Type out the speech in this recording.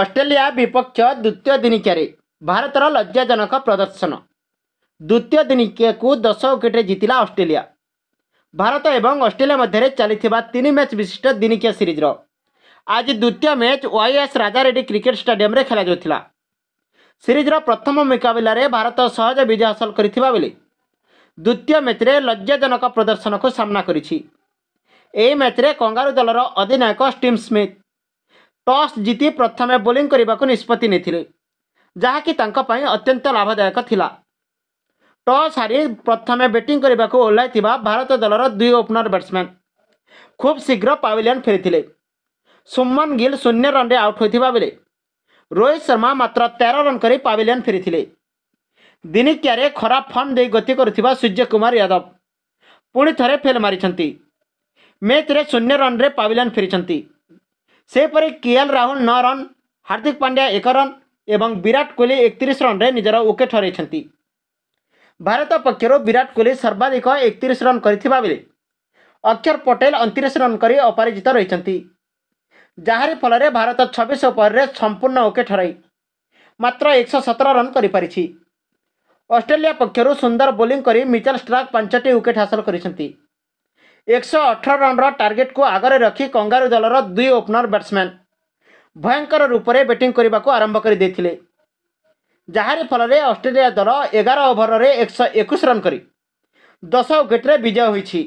Australia ବିପକ୍ଷ ଦ୍ୱିତୀୟ ଦିନିକିଆରେ ଭାରତର ଲଜ୍ଜାଜନକ ପ୍ରଦର୍ଶନ ଦ୍ୱିତୀୟ ଦିନିକିଆକୁ ଦଶ ୱିକେଟ୍ରେ ଜିତିଲା ଅଷ୍ଟ୍ରେଲିଆ ଭାରତ ଏବଂ ଅଷ୍ଟ୍ରେଲିଆ ମଧ୍ୟରେ ଚାଲିଥିବା ତିନି ମ୍ୟାଚ୍ ବିଶିଷ୍ଟ ଦିନିକିଆ ସିରିଜ୍ର ଆଜି ଦ୍ୱିତୀୟ ମ୍ୟାଚ୍ ୱାଇଏସ୍ ରାଜାରେଡ଼ି କ୍ରିକେଟ୍ ଷ୍ଟାଡିୟମ୍ରେ ଖେଳାଯାଉଥିଲା ସିରିଜ୍ର ପ୍ରଥମ ମୁକାବିଲାରେ ଭାରତ ସହଜ ବିଜୟ ହାସଲ କରିଥିବା ବେଳେ ଦ୍ୱିତୀୟ ମ୍ୟାଚ୍ରେ ଲଜ୍ଜାଜନକ ପ୍ରଦର୍ଶନକୁ ସାମ୍ନା କରିଛି ଏହି ମ୍ୟାଚ୍ରେ କଙ୍ଗାରୁ ଦଳର ଅଧିନାୟକ ଷ୍ଟିମ୍ ସ୍ମିଥ୍ ଟସ୍ ଜିତି ପ୍ରଥମେ ବୋଲିଂ କରିବାକୁ ନିଷ୍ପତ୍ତି ନେଇଥିଲେ ଯାହାକି ତାଙ୍କ ପାଇଁ ଅତ୍ୟନ୍ତ ଲାଭଦାୟକ ଥିଲା ଟସ୍ ହାରି ପ୍ରଥମେ ବ୍ୟାଟିଂ କରିବାକୁ ଓହ୍ଲାଇଥିବା ଭାରତ ଦଳର ଦୁଇ ଓପନର ବ୍ୟାଟ୍ସମ୍ୟାନ୍ ଖୁବ୍ ଶୀଘ୍ର ପାଭିଲିୟନ୍ ଫେରିଥିଲେ ସୁମନ ଗିଲ୍ ଶୂନ୍ୟ ରନ୍ରେ ଆଉଟ୍ ହୋଇଥିବା ବେଳେ ରୋହିତ ଶର୍ମା ମାତ୍ର ତେର ରନ୍ କରି ପାଭିଲିୟନ୍ ଫେରିଥିଲେ ଦିନିକିଆରେ ଖରାପ ଫର୍ମ ଦେଇ ଗତି କରୁଥିବା ସୂର୍ଯ୍ୟକୁମାର ୟାଦବ ପୁଣି ଥରେ ଫେଲ୍ ମାରିଛନ୍ତି ମ୍ୟାଚ୍ରେ ଶୂନ୍ୟ ରନ୍ରେ ପାଭିଲିୟନ୍ ଫେରିଛନ୍ତି सहीपरि केएल राहुल नौ रन हार्दिक पांड्या एक रन एवं विराट कोहली एकतिस रन निजर विकेट हरेक भारत पक्षहरू विराट कोहली सर्वाधिक रन अक्षर पटेल अनतिरि रन गरि अपराजित रहेछ जार् फल भारत छबिस ओभरे सम्पूर्ण ओिकेट हरै मात्र एक सय सतर रन गरिपिन्छ अष्ट्रे सुंदर सुन्दर बोलीङ्क मिचल स्ट्राक पांचटी विकेट हासिल हासल गरिन्छ एक अठर रन र टार्गेटको आग्रह रखि कङ्गारु दल दुई ओपनर ब्याट्सम्यान भयङ्कर रूपले ब्याटिङ आरम्भ गरिदिए फलरे अस्ट्रेलिया दल एघार ओभर एक सय एक रन कि दस वकेट्रे विजय हुन्छ